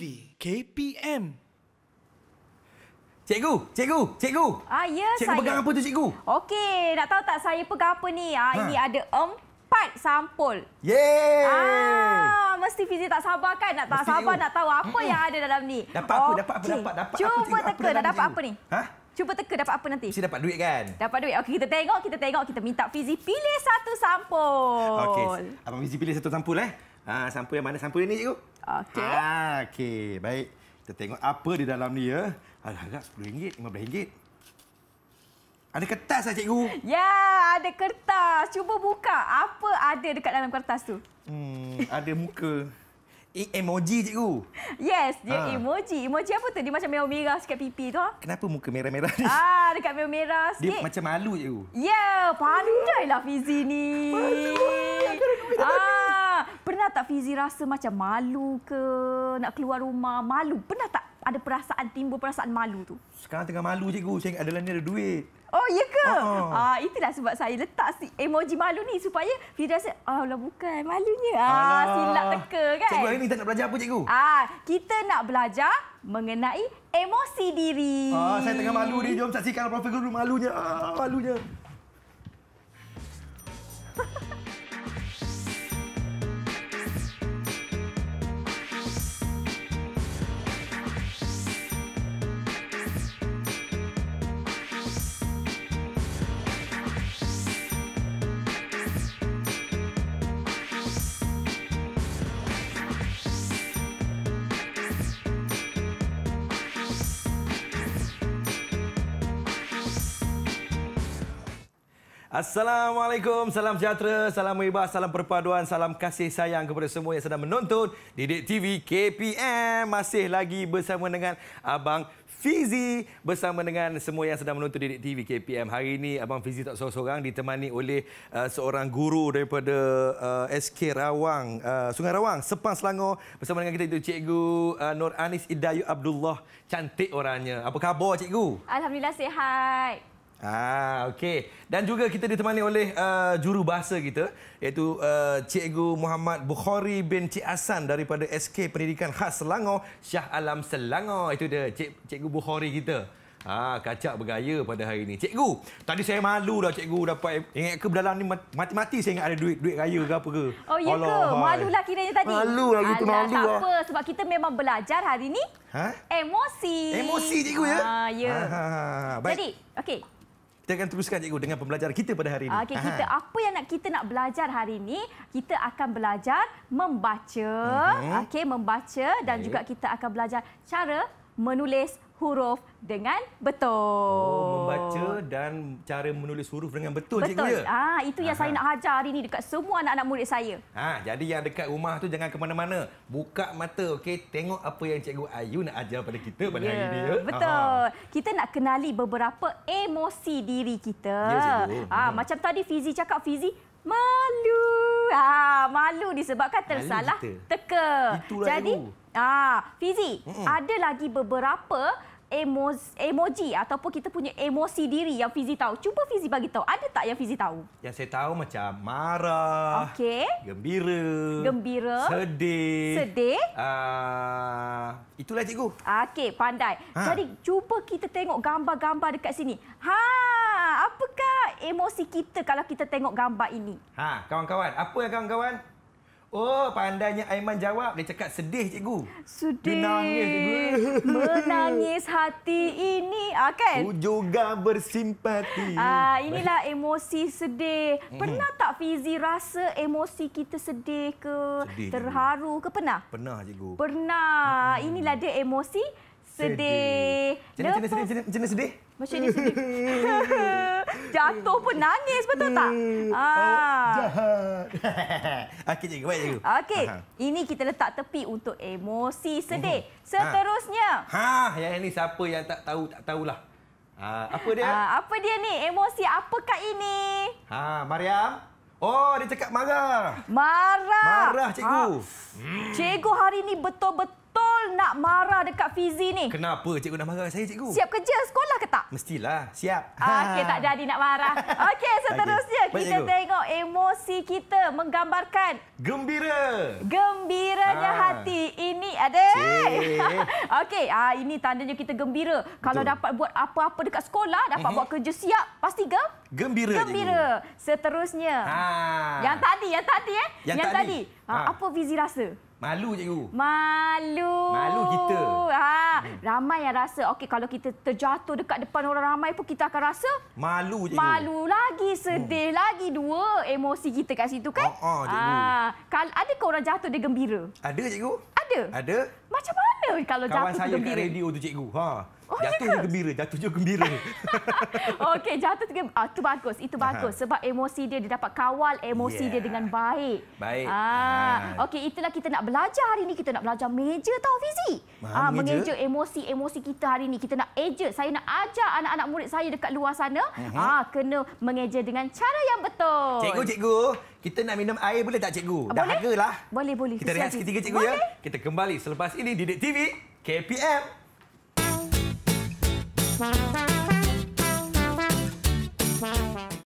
TV KPM. Cikgu, cikgu, cikgu. Ah, ya, cikgu saya. Cikgu pegang apa tu cikgu? Okey, nak tahu tak saya pegang apa ni? Ah, ha. ini ada empat sampul. Ye! Ah, mesti fizik tak sabar kan nak tak sabar nak tahu apa mm. yang ada dalam ni. Dapat apa? Okay. Dapat apa? Dapat dapat Cuba apa? Cuba teka apa nak dapat apa ni? Ha? Cuba teka dapat apa nanti? Mesti dapat duit kan? Dapat duit. Okey, kita tengok, kita tengok, kita minta fizik pilih satu sampul. Okey. Abang fizik pilih satu sampul eh? Ha, sampul yang mana? Sampul ini, ni, cikgu. Okey. Ha, Okey, baik. Kita tengok apa di dalam ni, ya. harap agak RM10, RM15. Ada kertas lah, cikgu. Ya, ada kertas. Cuba buka. Apa ada dekat dalam kertas tu? Hmm, ada muka. Emoji, cikgu. Yes, dia ha. emoji. Emoji apa tu? Dia macam merah-merah sikit pipi tu. Ha? Kenapa muka merah-merah ni? Ah, dekat merah-merah sikit. Dia macam malu, cikgu. Ya, yeah, pandailah Fizi ni. Malu. Ah. Pernah tak Fizi rasa macam malu ke nak keluar rumah? Malu. Pernah tak ada perasaan timbul perasaan malu tu? Sekarang tengah malu cikgu. Saya ingat dalam ni ada duit. Oh, ya ke? Uh-huh. Ah, itulah sebab saya letak si emoji malu ni supaya Fizi rasa, oh, ah, la bukan, malunya. Ah, Alah. silap teka kan? Cikgu, hari ni tak nak belajar apa cikgu? Ah, kita nak belajar mengenai emosi diri. Ah, saya tengah malu ni. Jom saksikan profil guru malunya. Ah, malunya. Assalamualaikum, salam sejahtera, salam muhibah, salam perpaduan, salam kasih sayang kepada semua yang sedang menonton Didik TV KPM masih lagi bersama dengan Abang Fizi bersama dengan semua yang sedang menonton Didik TV KPM. Hari ini Abang Fizi tak seorang-seorang ditemani oleh uh, seorang guru daripada uh, SK Rawang, uh, Sungai Rawang, Sepang Selangor. Bersama dengan kita itu Cikgu uh, Nur Anis Idayu Abdullah. Cantik orangnya. Apa khabar Cikgu? Alhamdulillah sihat. Ah, okay. Dan juga kita ditemani oleh uh, juru bahasa kita iaitu uh, Cikgu Muhammad Bukhari bin Cik Hasan daripada SK Pendidikan Khas Selangor, Shah Alam Selangor. Itu dia Cik, Cikgu Bukhari kita. Ah, kacak bergaya pada hari ini. Cikgu, tadi saya malu dah cikgu dapat ingat ke berdalam ni mati-mati saya ingat ada duit duit raya ke apa ke. Oh, ya Allah, ke? Malulah kiranya tadi. Malu lah gitu Alah, malu tak lah. apa sebab kita memang belajar hari ini. Ha? Emosi. Emosi cikgu ya? Ha, ya. Ah, ha, ha, ha. Baik. Jadi, okey kita akan teruskan cikgu dengan pembelajaran kita pada hari ini. Okey, kita Aha. apa yang nak kita nak belajar hari ini? Kita akan belajar membaca. Uh mhm. -huh. Okey, membaca dan okay. juga kita akan belajar cara menulis huruf dengan betul. Oh, membaca dan cara menulis huruf dengan betul, betul. cikgu. Betul. Ya? Ah, itu yang Aha. saya nak ajar hari ini dekat semua anak-anak murid saya. Ha, jadi yang dekat rumah tu jangan ke mana-mana. Buka mata, okey, tengok apa yang cikgu Ayu nak ajar pada kita pada yeah, hari ini. Ya? Betul. Aha. Kita nak kenali beberapa emosi diri kita. Ya, Ah, ha, macam tadi Fizi cakap Fizi malu. Ah, malu disebabkan tersalah teka. Itulah Jadi, ah, Fizi, mm-hmm. ada lagi beberapa emoji, emoji ataupun kita punya emosi diri yang Fizi tahu. Cuba Fizi bagi tahu. Ada tak yang Fizi tahu? Yang saya tahu macam marah. okay Gembira. Gembira. Sedih. Sedih. Uh, itulah cikgu. Okey, pandai. Ha. Jadi cuba kita tengok gambar-gambar dekat sini. Ha, apakah emosi kita kalau kita tengok gambar ini? Ha, kawan-kawan, apa ya kawan-kawan? Oh, pandainya Aiman jawab. Dia cakap sedih, cikgu. Sedih. Dia nangis. Menangis hati ini. Ah, kan? juga bersimpati. Ah, inilah Baik. emosi sedih. Mhm. Pernah tak Fizi rasa emosi kita sedih ke? Sedih, terharu cikgu. ke? Pernah? Pernah, cikgu. Pernah. Mhm. Inilah dia emosi sedih. Jenis jenis sedih? Macam mana sedih? jatuh pun nangis betul tak? Hmm. Ah. Oh, Okey je, baik dulu. Okey. Ini kita letak tepi untuk emosi sedih. Mhm. Ha. Seterusnya. Ha, yang ini siapa yang tak tahu tak tahulah. Ha, apa dia? Ha, apa dia ni? Emosi apakah ini? Ha, Mariam. Oh, dia cakap marah. Marah. Marah cikgu. Ha. Cikgu hari ini betul-betul Betul nak marah dekat Fizi ni. Kenapa cikgu nak marah saya cikgu? Siap kerja sekolah ke tak? Mestilah, siap. Ah, okey, tak jadi nak marah. Okey, seterusnya okay. kita tengok emosi kita menggambarkan. Gembira. Gembiranya ha. hati. Ini ada. Okey, ah ini tandanya kita gembira. Betul. Kalau dapat buat apa-apa dekat sekolah, dapat uh-huh. buat kerja siap, pasti ke? Gembira. Gembira. Seterusnya. Ha. Yang tadi, yang tadi eh. Yang, yang tadi. tadi. Ha. Apa Fizi rasa? Malu cikgu. Malu. Malu kita. Ha, hmm. ramai yang rasa okey kalau kita terjatuh dekat depan orang ramai pun kita akan rasa malu cikgu. Malu lagi hmm. sedih hmm. lagi dua emosi kita kat situ kan? Ha, oh ah, cikgu. Ah, ada ke orang jatuh dia gembira? Ada cikgu. Ada. Ada. Macam mana kalau Kawan jatuh gembira? Kawan saya kat radio tu cikgu. Ha. Oh, ya jatuh juga gembira, jatuh juga gembira. Okey, jatuh juga gembira. Ah, itu bagus, itu bagus. Sebab emosi dia, dia dapat kawal emosi yeah. dia dengan baik. Baik. Ah. Okey, itulah kita nak belajar hari ini. Kita nak belajar meja tau, Fizi. Ah, mengeja emosi-emosi kita hari ini. Kita nak eja. Saya nak ajak anak-anak murid saya dekat luar sana. Uh-huh. Ah, kena mengeja dengan cara yang betul. Cikgu, cikgu. Kita nak minum air boleh tak, cikgu? Boleh? Dahagalah. Boleh, boleh. Kita rehat seketika, cikgu. Ya. Boleh. Ya? Kita kembali selepas ini di TV KPM. バンバンバンバンバンバン。